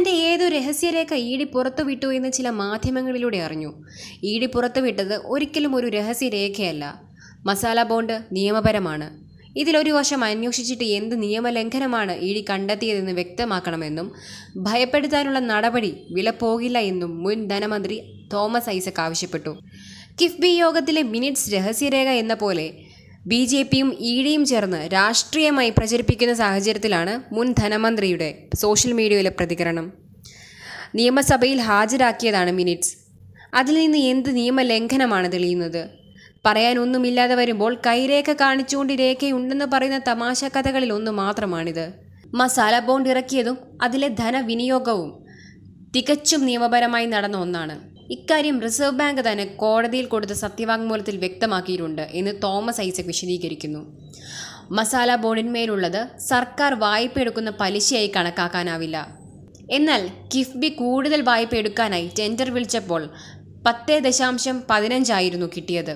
തൻ്റെ ഏതോ രഹസ്യരേഖ ഈടി പുറത്തുവിട്ടു എന്ന് ചില മാധ്യമങ്ങളിലൂടെ അറിഞ്ഞു ഈടി പുറത്തുവിട്ടത് ഒരിക്കലും ഒരു രഹസ്യരേഖയല്ല മസാല ബോണ്ട് നിയമപരമാണ് ഇതിലൊരു വശം അന്വേഷിച്ചിട്ട് എന്ത് നിയമലംഘനമാണ് ഈടി കണ്ടെത്തിയതെന്ന് വ്യക്തമാക്കണമെന്നും ഭയപ്പെടുത്താനുള്ള നടപടി വില പോകില്ല എന്നും മുൻ ധനമന്ത്രി തോമസ് ഐസക് ആവശ്യപ്പെട്ടു കിഫ്ബി യോഗത്തിലെ മിനിറ്റ്സ് രഹസ്യരേഖ എന്ന പോലെ ബി ജെ പിയും ഇ ഡിയും ചേർന്ന് രാഷ്ട്രീയമായി പ്രചരിപ്പിക്കുന്ന സാഹചര്യത്തിലാണ് മുൻ ധനമന്ത്രിയുടെ സോഷ്യൽ മീഡിയയിലെ പ്രതികരണം നിയമസഭയിൽ ഹാജരാക്കിയതാണ് മിനിറ്റ്സ് അതിൽ നിന്ന് എന്ത് നിയമലംഘനമാണ് തെളിയുന്നത് പറയാൻ ഒന്നുമില്ലാതെ വരുമ്പോൾ കൈരേഖ കാണിച്ചുകൊണ്ട് രേഖയുണ്ടെന്ന് പറയുന്ന തമാശ കഥകളിൽ ഒന്ന് മാത്രമാണിത് മസാല ബോണ്ട് ഇറക്കിയതും അതിലെ ധനവിനിയോഗവും തികച്ചും നിയമപരമായി നടന്ന ഒന്നാണ് ഇക്കാര്യം റിസർവ് ബാങ്ക് തന്നെ കോടതിയിൽ കൊടുത്ത സത്യവാങ്മൂലത്തിൽ വ്യക്തമാക്കിയിട്ടുണ്ട് എന്ന് തോമസ് ഐസക് വിശദീകരിക്കുന്നു മസാല ബോർഡിന്മേലുള്ളത് സർക്കാർ വായ്പ എടുക്കുന്ന പലിശയായി കണക്കാക്കാനാവില്ല എന്നാൽ കിഫ്ബി കൂടുതൽ വായ്പ എടുക്കാനായി ടെൻഡർ വിളിച്ചപ്പോൾ പത്ത് ദശാംശം പതിനഞ്ചായിരുന്നു കിട്ടിയത്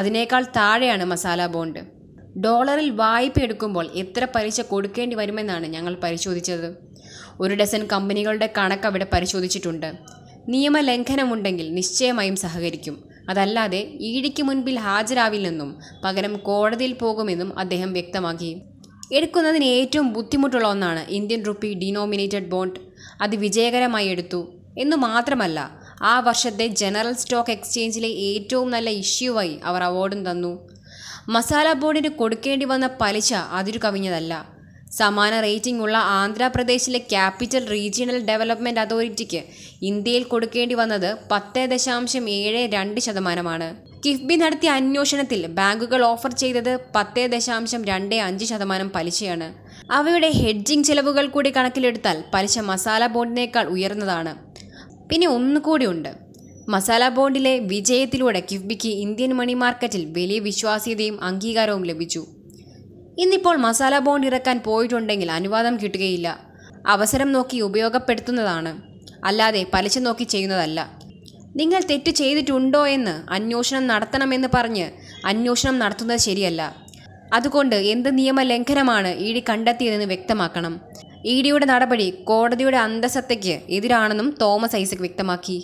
അതിനേക്കാൾ താഴെയാണ് മസാല ബോണ്ട് ഡോളറിൽ വായ്പ എടുക്കുമ്പോൾ എത്ര പലിശ കൊടുക്കേണ്ടി വരുമെന്നാണ് ഞങ്ങൾ പരിശോധിച്ചത് ഒരു ഡസൻ കമ്പനികളുടെ കണക്ക് അവിടെ പരിശോധിച്ചിട്ടുണ്ട് നിയമലംഘനമുണ്ടെങ്കിൽ നിശ്ചയമായും സഹകരിക്കും അതല്ലാതെ ഇ ഡിക്ക് മുൻപിൽ ഹാജരാവില്ലെന്നും പകരം കോടതിയിൽ പോകുമെന്നും അദ്ദേഹം വ്യക്തമാക്കി എടുക്കുന്നതിന് ഏറ്റവും ബുദ്ധിമുട്ടുള്ള ഒന്നാണ് ഇന്ത്യൻ റുപ്പി ഡിനോമിനേറ്റഡ് ബോണ്ട് അത് വിജയകരമായി എടുത്തു എന്നു മാത്രമല്ല ആ വർഷത്തെ ജനറൽ സ്റ്റോക്ക് എക്സ്ചേഞ്ചിലെ ഏറ്റവും നല്ല ഇഷ്യൂവായി അവർ അവാർഡും തന്നു മസാല ബോർഡിന് കൊടുക്കേണ്ടി വന്ന പലിശ അതിരു കവിഞ്ഞതല്ല സമാന റേറ്റിംഗ് ഉള്ള ആന്ധ്രാപ്രദേശിലെ ക്യാപിറ്റൽ റീജിയണൽ ഡെവലപ്മെന്റ് അതോറിറ്റിക്ക് ഇന്ത്യയിൽ കൊടുക്കേണ്ടി വന്നത് പത്ത് ദശാംശം ഏഴ് രണ്ട് ശതമാനമാണ് കിഫ്ബി നടത്തിയ അന്വേഷണത്തിൽ ബാങ്കുകൾ ഓഫർ ചെയ്തത് പത്ത് ദശാംശം രണ്ട് അഞ്ച് ശതമാനം പലിശയാണ് അവയുടെ ഹെഡ്ജിംഗ് ചെലവുകൾ കൂടി കണക്കിലെടുത്താൽ പലിശ മസാല ബോണ്ടിനേക്കാൾ ഉയർന്നതാണ് പിന്നെ ഒന്നുകൂടിയുണ്ട് മസാല ബോണ്ടിലെ വിജയത്തിലൂടെ കിഫ്ബിക്ക് ഇന്ത്യൻ മണി മാർക്കറ്റിൽ വലിയ വിശ്വാസ്യതയും അംഗീകാരവും ലഭിച്ചു ഇന്നിപ്പോൾ മസാല ബോണ്ട് ഇറക്കാൻ പോയിട്ടുണ്ടെങ്കിൽ അനുവാദം കിട്ടുകയില്ല അവസരം നോക്കി ഉപയോഗപ്പെടുത്തുന്നതാണ് അല്ലാതെ പലിശ നോക്കി ചെയ്യുന്നതല്ല നിങ്ങൾ തെറ്റ് ചെയ്തിട്ടുണ്ടോ എന്ന് അന്വേഷണം നടത്തണമെന്ന് പറഞ്ഞ് അന്വേഷണം നടത്തുന്നത് ശരിയല്ല അതുകൊണ്ട് എന്ത് നിയമലംഘനമാണ് ഇ ഡി കണ്ടെത്തിയതെന്ന് വ്യക്തമാക്കണം ഇ ഡിയുടെ നടപടി കോടതിയുടെ അന്തസത്തയ്ക്ക് എതിരാണെന്നും തോമസ് ഐസക് വ്യക്തമാക്കി